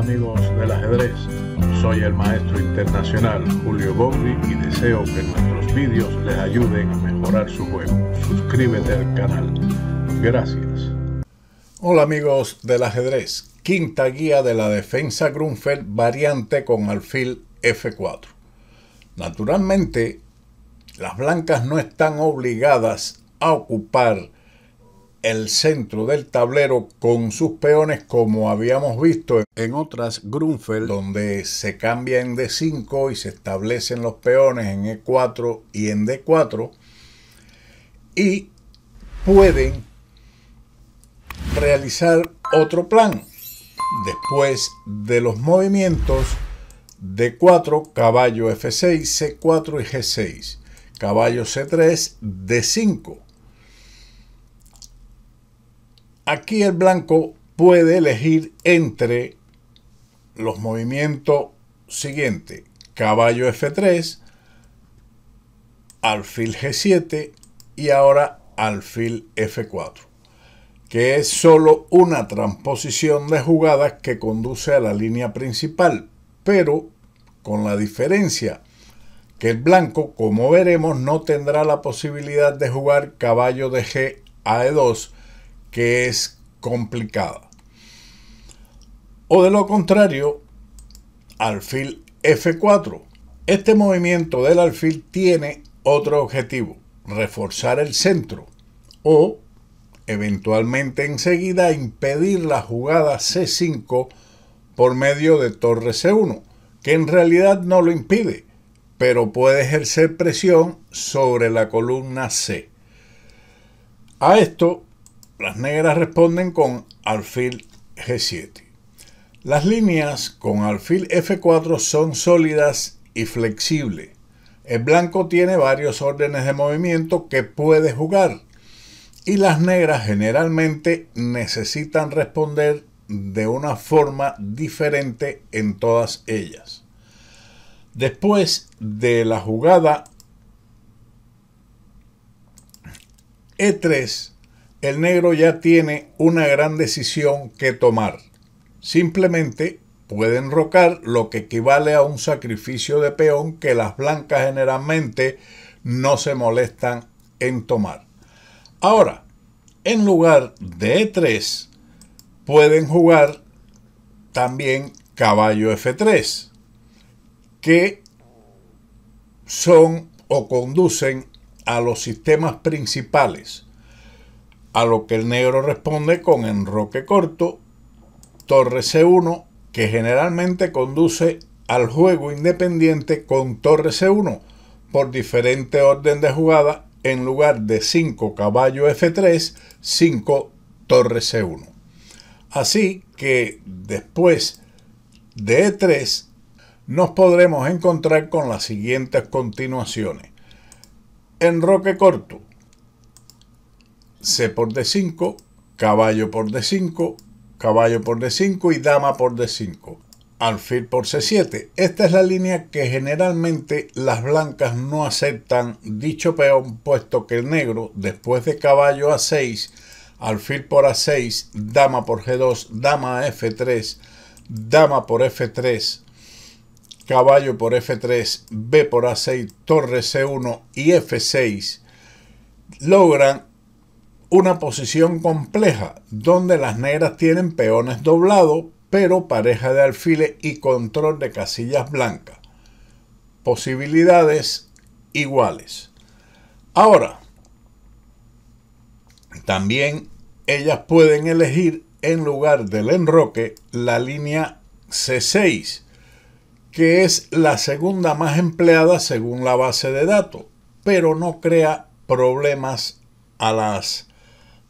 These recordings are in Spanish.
amigos del ajedrez? Soy el maestro internacional Julio Bondi y deseo que nuestros vídeos les ayuden a mejorar su juego. Suscríbete al canal. Gracias. Hola amigos del ajedrez. Quinta guía de la defensa Grunfeld variante con alfil F4. Naturalmente, las blancas no están obligadas a ocupar el centro del tablero con sus peones como habíamos visto en otras Grunfeld donde se cambia en d 5 y se establecen los peones en E4 y en D4 y pueden realizar otro plan después de los movimientos D4, caballo F6, C4 y G6, caballo C3, D5 Aquí el blanco puede elegir entre los movimientos siguientes. Caballo F3, alfil G7 y ahora alfil F4, que es solo una transposición de jugadas que conduce a la línea principal, pero con la diferencia que el blanco, como veremos, no tendrá la posibilidad de jugar caballo de G a E2, que es complicada. O de lo contrario, alfil F4. Este movimiento del alfil tiene otro objetivo, reforzar el centro o eventualmente enseguida impedir la jugada C5 por medio de torre C1, que en realidad no lo impide, pero puede ejercer presión sobre la columna C. A esto las negras responden con alfil G7. Las líneas con alfil F4 son sólidas y flexibles. El blanco tiene varios órdenes de movimiento que puede jugar y las negras generalmente necesitan responder de una forma diferente en todas ellas. Después de la jugada E3, el negro ya tiene una gran decisión que tomar. Simplemente pueden rocar lo que equivale a un sacrificio de peón que las blancas generalmente no se molestan en tomar. Ahora, en lugar de E3, pueden jugar también caballo F3, que son o conducen a los sistemas principales a lo que el negro responde con enroque corto, torre C1, que generalmente conduce al juego independiente con torre C1 por diferente orden de jugada en lugar de 5 caballo F3, 5 torre C1. Así que después de E3 nos podremos encontrar con las siguientes continuaciones. Enroque corto, C por D5, caballo por D5, caballo por D5 y dama por D5. Alfil por C7. Esta es la línea que generalmente las blancas no aceptan dicho peón, puesto que el negro, después de caballo A6, alfil por A6, dama por G2, dama F3, dama por F3, caballo por F3, B por A6, torre C1 y F6, logran una posición compleja donde las negras tienen peones doblados, pero pareja de alfiles y control de casillas blancas. Posibilidades iguales. Ahora, también ellas pueden elegir en lugar del enroque la línea C6, que es la segunda más empleada según la base de datos, pero no crea problemas a las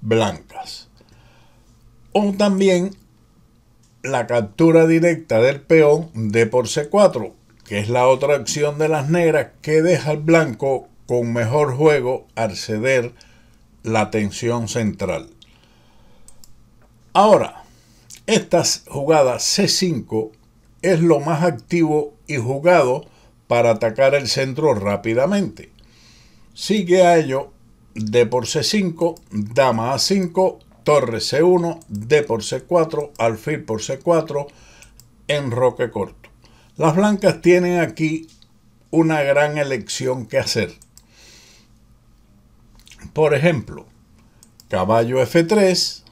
blancas. O también la captura directa del peón de por C4, que es la otra acción de las negras que deja al blanco con mejor juego al ceder la tensión central. Ahora, esta jugada C5 es lo más activo y jugado para atacar el centro rápidamente. Sigue a ello D por C5, dama A5, torre C1, D por C4, alfil por C4, enroque corto. Las blancas tienen aquí una gran elección que hacer. Por ejemplo, caballo F3,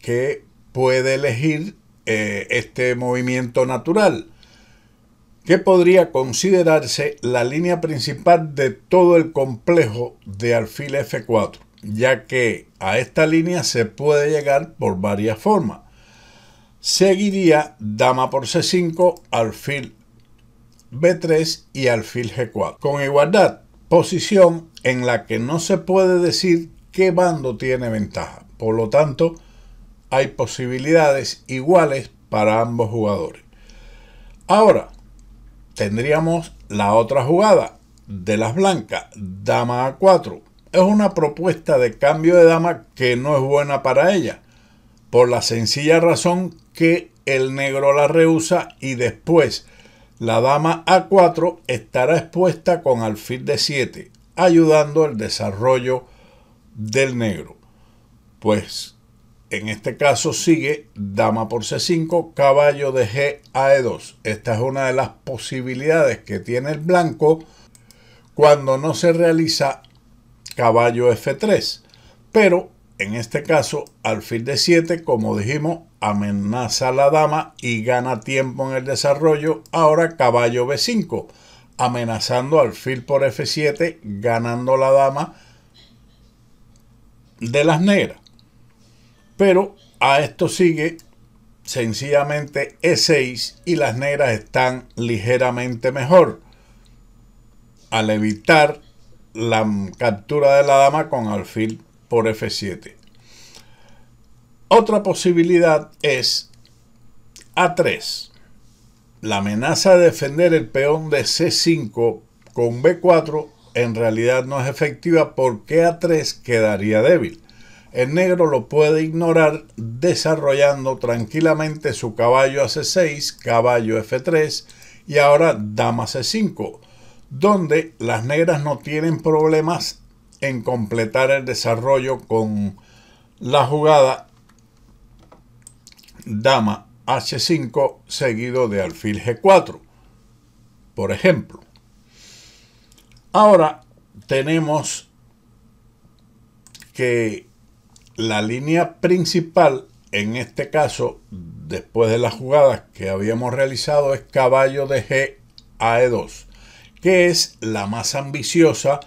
que puede elegir eh, este movimiento natural que podría considerarse la línea principal de todo el complejo de alfil F4, ya que a esta línea se puede llegar por varias formas. Seguiría dama por C5, alfil B3 y alfil G4, con igualdad, posición en la que no se puede decir qué bando tiene ventaja. Por lo tanto, hay posibilidades iguales para ambos jugadores. Ahora, tendríamos la otra jugada de las blancas, dama a 4. Es una propuesta de cambio de dama que no es buena para ella, por la sencilla razón que el negro la rehúsa y después la dama a4 estará expuesta con alfil de 7, ayudando el desarrollo del negro. Pues en este caso sigue dama por c5, caballo de g a e2. Esta es una de las posibilidades que tiene el blanco cuando no se realiza caballo f3. Pero en este caso, alfil de 7, como dijimos, amenaza la dama y gana tiempo en el desarrollo. Ahora caballo b5, amenazando alfil por f7, ganando la dama de las negras. Pero a esto sigue sencillamente E6 y las negras están ligeramente mejor al evitar la captura de la dama con alfil por F7. Otra posibilidad es A3. La amenaza de defender el peón de C5 con B4 en realidad no es efectiva porque A3 quedaría débil. El negro lo puede ignorar desarrollando tranquilamente su caballo a C6, caballo F3 y ahora dama C5, donde las negras no tienen problemas en completar el desarrollo con la jugada dama H5 seguido de alfil G4, por ejemplo. Ahora tenemos que la línea principal, en este caso, después de las jugadas que habíamos realizado, es caballo de G a E2, que es la más ambiciosa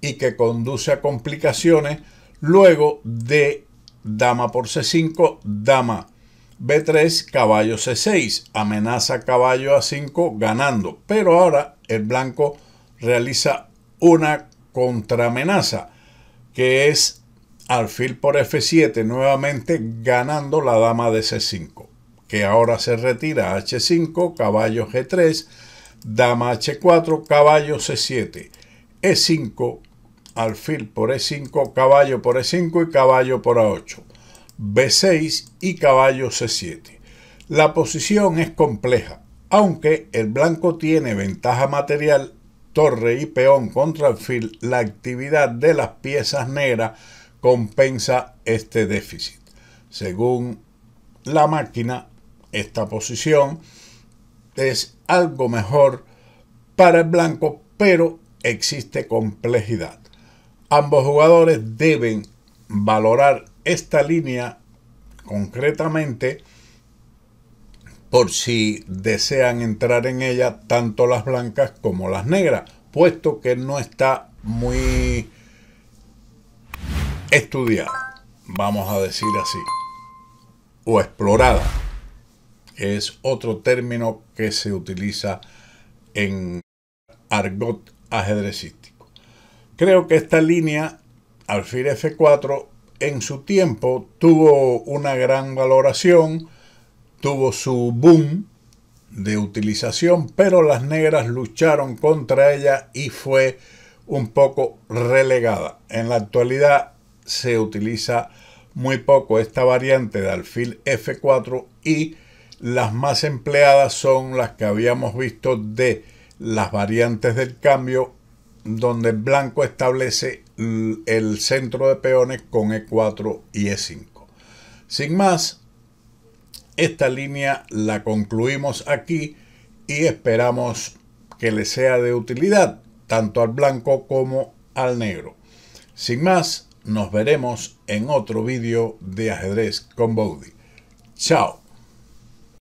y que conduce a complicaciones luego de dama por C5, dama B3, caballo C6, amenaza caballo A5 ganando, pero ahora el blanco realiza una contraamenaza que es alfil por f7 nuevamente ganando la dama de c5, que ahora se retira h5, caballo g3, dama h4, caballo c7, e5, alfil por e5, caballo por e5 y caballo por a8, b6 y caballo c7. La posición es compleja, aunque el blanco tiene ventaja material, torre y peón contra alfil, la actividad de las piezas negras compensa este déficit. Según la máquina, esta posición es algo mejor para el blanco, pero existe complejidad. Ambos jugadores deben valorar esta línea concretamente por si desean entrar en ella tanto las blancas como las negras, puesto que no está muy estudiada, vamos a decir así, o explorada, es otro término que se utiliza en argot ajedrecístico. Creo que esta línea, alfil F4, en su tiempo tuvo una gran valoración, tuvo su boom de utilización, pero las negras lucharon contra ella y fue un poco relegada. En la actualidad se utiliza muy poco esta variante de alfil F4 y las más empleadas son las que habíamos visto de las variantes del cambio donde el blanco establece el centro de peones con E4 y E5. Sin más, esta línea la concluimos aquí y esperamos que le sea de utilidad tanto al blanco como al negro. Sin más, nos veremos en otro vídeo de ajedrez con Bowdy. Chao.